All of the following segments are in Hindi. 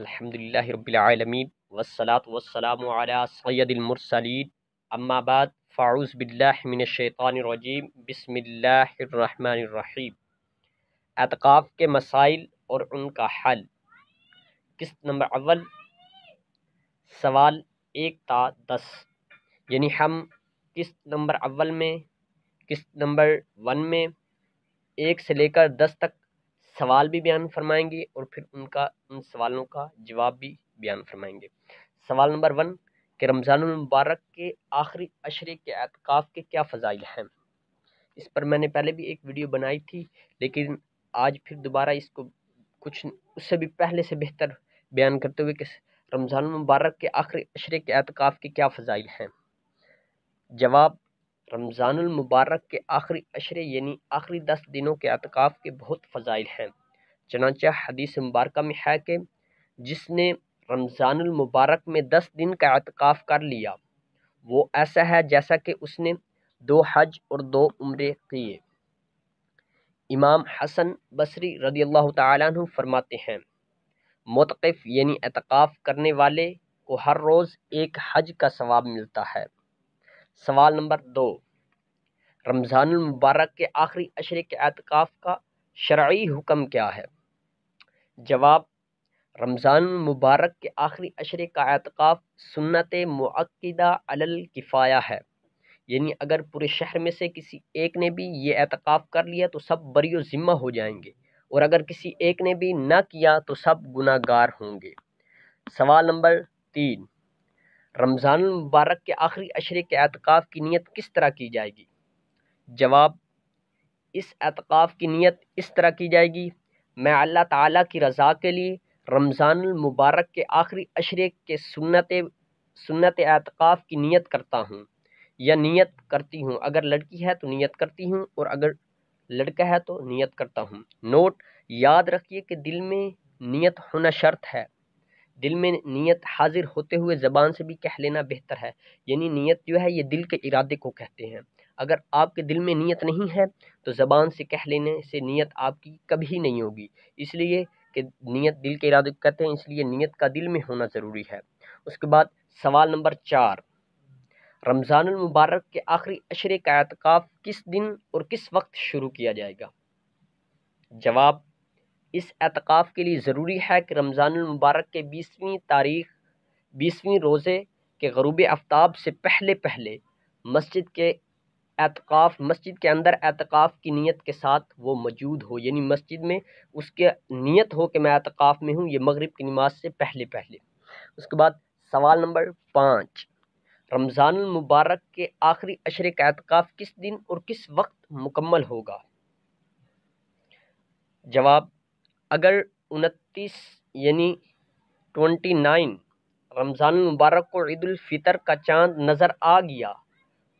अल्हम्दुलिल्लाह आलमीन वस्सलात वस्सलाम अला मुरसलीन अम्मा बाद फ़ाउज़ बिल्लाह रहमानिर रहीम एतकाफ़ के मसाइल और उनका हल किस्त नंबर अव्वल सवाल एक था दस यानी हम किस्त नंबर अव्वल में किस्त नंबर वन में एक से लेकर दस तक सवाल भी बयान फरमाएंगे और फिर उनका उन सवालों का जवाब भी बयान फरमाएंगे सवाल नंबर वन कि रमज़ान मुबारक के आखिरी अशरे के अतकाफ़ के क्या फ़जाइल हैं इस पर मैंने पहले भी एक वीडियो बनाई थी लेकिन आज फिर दोबारा इसको कुछ उससे भी पहले से बेहतर बयान करते हुए कि रमज़ान मुबारक के आखिरी अशरे के अतकाफ़ के क्या फ़जाइल हैं जवाब रमज़ानमबारक के आखिरी अशरे यानी आखिरी दस दिनों के अतकाफ़ के बहुत फ़जाइल हैं चनाचा हदीस मुबारक में है कि जिसने रमज़ानमबारक में दस दिन का अतकाफ़ कर लिया वो ऐसा है जैसा कि उसने दो हज और दो उम्र किए इमाम हसन बसरी रदी अल्लाह तु फरमाते हैं मतकफ़ यानी अतकाफ़ करने वाले को हर रोज़ एक हज का सवाब मिलता है सवाल नंबर दो रमज़ानमबारक के आखिरी अशरे के अतकाफ़ का शर्य हुक्म क्या है जवाब रमज़ान मुबारक के आखिरी अशरे का अतकाफ़ सुन्नत मक्दा अलल किफ़ाया है यानी अगर पूरे शहर में से किसी एक ने भी ये अतकाफ़ कर लिया तो सब बरियो ज़िम्मा हो जाएंगे और अगर किसी एक ने भी ना किया तो सब गुनागार होंगे सवाल नंबर तीन रमज़ान मुबारक के आखिरी अशरे के अतकाफ़ की नीयत किस तरह की जाएगी जवाब इस अतकाफ़ की नीयत इस तरह की जाएगी मैं अल्लाह ताला की रज़ा के लिए रमज़ान मुबारक के आखिरी अशरे के सुन्नत सुन्नत अतकाफ़ की नीयत करता हूँ या नीयत करती हूँ अगर लड़की है तो नीयत करती हूँ और अगर लड़का है तो नीयत करता हूँ नोट याद रखिए कि दिल में नीयत होना शर्त है दिल में नीयत हाजिर होते हुए ज़बान से भी कह लेना बेहतर है यानी नीयत जो है ये दिल के इरादे को कहते हैं अगर आपके दिल में नीयत नहीं है तो ज़बान से कह लेने से नीयत आपकी कभी नहीं होगी इसलिए कि नीयत दिल के इरादे कहते हैं इसलिए नीयत का दिल में होना ज़रूरी है उसके बाद सवाल नंबर चार रमज़ानमबारक के आखिरी अशरे का अतकाफ़ किस दिन और किस वक्त शुरू किया जाएगा जवाब इस अतकाफ़ के लिए ज़रूरी है कि रमज़ानमबारक के बीसवीं तारीख बीसवीं रोज़े के गरूब आफ्ताब से पहले पहले मस्जिद के एतकाफ़ मस्जिद के अंदर एतकाफ़ की नीयत के साथ वो मौजूद हो यानी मस्जिद में उसके नीयत हो कि मैं एतकाफ़ में हूँ ये मगरिब की नमाज से पहले पहले उसके बाद सवाल नंबर पाँच रमज़ान मुबारक के आखिरी अशर का एतकाफ़ किस दिन और किस वक्त मुकम्मल होगा जवाब अगर उनतीस यानी ट्वेंटी नाइन रमज़ान मुबारक को ईदालफ़ितर का चांद नज़र आ गया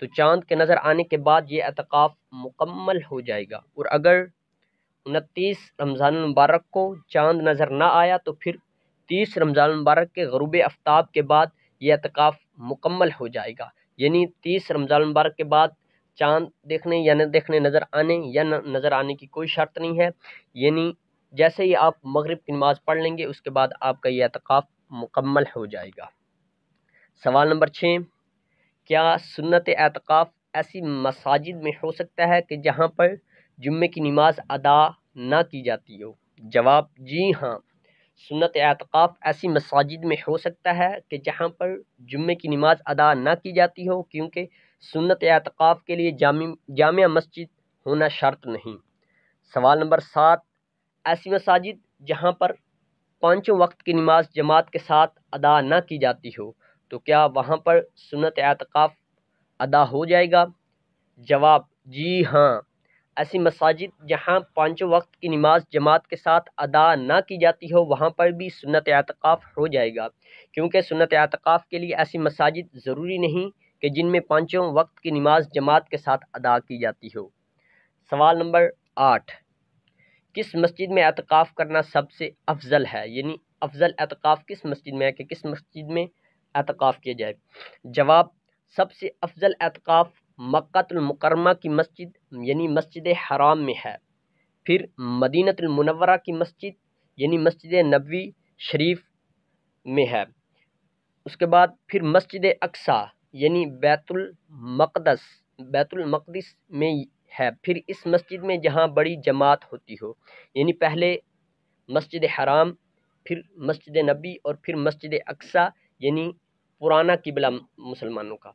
तो चांद के नज़र आने के बाद ये अतकाफ़ मुकम्मल हो जाएगा और अगर उनतीस रमज़ान मुबारक को चांद नज़र ना आया तो फिर तीस रमज़ान मुबारक के गरूब आफ्ताब के बाद ये अतकाफ़ मुकम्मल हो जाएगा यानी तीस रमज़ान मुबारक के बाद चांद देखने या न देखने नज़र आने या नज़र आने की कोई शर्त नहीं है यानी जैसे ही आप मगरब की नमाज़ पढ़ लेंगे उसके बाद आपका यह अतकाफ़ मुकम्मल हो जाएगा सवाल नंबर छः क्या सुन्नत एतकाफ़ ऐसी मसाजिद में हो सकता है कि जहाँ पर जुम्मे की नमाज अदा ना की जाती हो जवाब जी हाँ सुन्नत एतकाफ़ ऐसी मसाजिद में हो सकता है कि जहाँ पर जुम्मे की नमाज अदा ना की जाती हो क्योंकि सुन्नत एतकाफ़ के लिए जाम जाम मस्जिद होना शर्त नहीं सवाल नंबर सात ऐसी मसाजिद जहाँ पर पाँचों वक्त की नमाज जमात के साथ अदा ना की जाती हो तो क्या वहाँ पर सुनत एतकाफ़ अदा हो जाएगा जवाब जी हाँ ऐसी मसाजिद जहाँ पाँचों वक्त की नमाज जमात के साथ अदा ना की जाती हो वहाँ पर भी सुनत एतकाफ़ हो जाएगा क्योंकि सुनत एतकाफ़ के लिए ऐसी मसाजिद ज़रूरी नहीं कि जिनमें पाँचों वक्त की नमाज जमात के साथ अदा की जाती हो सवाल नंबर आठ किस मस्जिद में एतकाफ़ करना सबसे अफजल है यानी अफजल एतकाफ़ किस मस्जिद में है कि किस मस्जिद में एतकाफ़ किया जाए जवाब सबसे अफजल एतकाफ़ मक्तुलमकरमा की मस्जिद यानी मस्जिद हराम में है फिर मदीनतमनवरा की मस्जिद यानी मस्जिद नबी शरीफ में है उसके बाद फिर मस्जिद अक्सा यानी बैतुलमक़दस बैतुलमक़दस में है फिर इस मस्जिद में जहाँ बड़ी जमात होती हो यानी पहले मस्जिद हराम फिर मस्जिद नबी और फिर मस्जिद अक्सा यानी पुराना किबला मुसलमानों का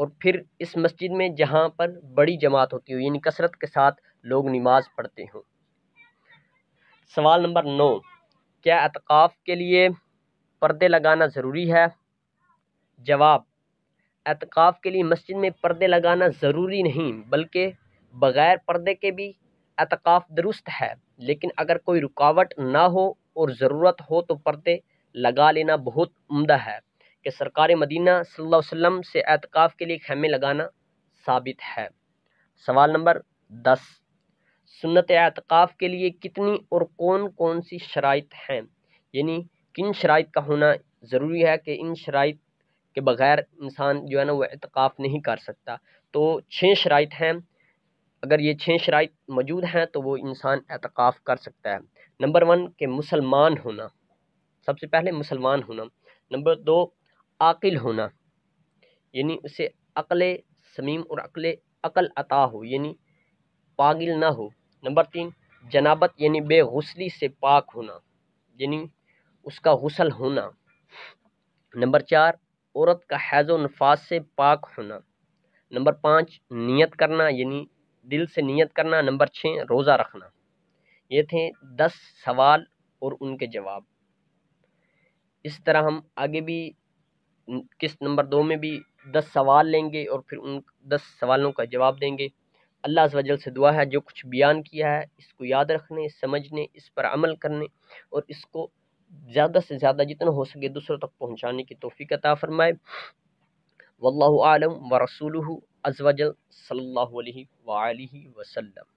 और फिर इस मस्जिद में जहाँ पर बड़ी जमात होती हो यानी कसरत के साथ लोग नमाज पढ़ते हों सवाल नंबर नौ क्या अतकाफ़ के लिए पर्दे लगाना ज़रूरी है जवाब अतकाफ़ के लिए मस्जिद में पर्दे लगाना ज़रूरी नहीं बल्कि बग़ैर पर्दे के भी अतकाफ़ दुरुस्त है लेकिन अगर कोई रुकावट ना हो और ज़रूरत हो तो पर्दे लगा लेना बहुत उम्दा है कि सरकार मदीना सल्लल्लाहु अलैहि वसल्लम से एतकाफ़ के लिए खेमे लगाना साबित है सवाल नंबर दस सुन्नत एतकाफ़ के लिए कितनी और कौन कौन सी शराइ हैं यानी किन शराइ का होना ज़रूरी है कि इन शराइ के बग़ैर इंसान जो है ना वो एतकाफ़ नहीं कर सकता तो छः शराइ हैं अगर ये छः शराइ मौजूद हैं तो वो इंसान एतकाफ़ कर सकता है नंबर वन के मुसलमान होना सबसे पहले मुसलमान होना नंबर दो आकिल होना यानी उसे अकल समीम और अकल अकल अता हो यानी पागिल ना हो नंबर तीन जनाबत यानी बेगसली से पाक होना यानी उसका गसल होना नंबर चार औरत का हैज़ नफाज से पाक होना नंबर पाँच नियत करना यानी दिल से नियत करना नंबर छः रोज़ा रखना ये थे दस सवाल और उनके जवाब इसी तरह हम आगे भी किस्त नंबर दो में भी दस सवाल लेंगे और फिर उन दस सवालों का जवाब देंगे अल्लाह वजल से दुआ है जो कुछ बयान किया है इसको याद रखने समझने इस पर अमल करने और इसको ज़्यादा से ज़्यादा जितना हो सके दूसरों तक पहुँचाने की तोफ़ी अता फ़रमाए वल्लम व रसूल अज़वजल सल्ला वसम